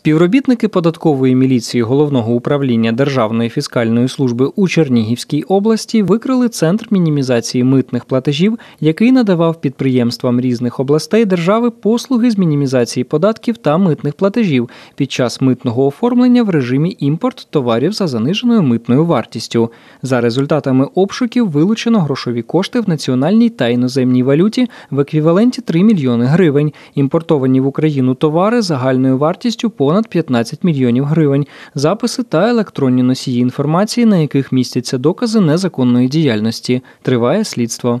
Співробітники податкової міліції головного управління Державної фіскальної служби у Чернігівській області викрили центр мінімізації митних платежів, який надавав підприємствам різних областей держави послуги з мінімізації податків та митних платежів під час митного оформлення в режимі імпорт товарів за заниженою митною вартістю. За результатами обшуків вилучено грошові кошти в національній та іноземній валюті в еквіваленті 3 мільйони гривень, імпортовані в Україну товари загальною вартістю по понад 15 мільйонів гривень, записи та електронні носії інформації, на яких містяться докази незаконної діяльності. Триває слідство.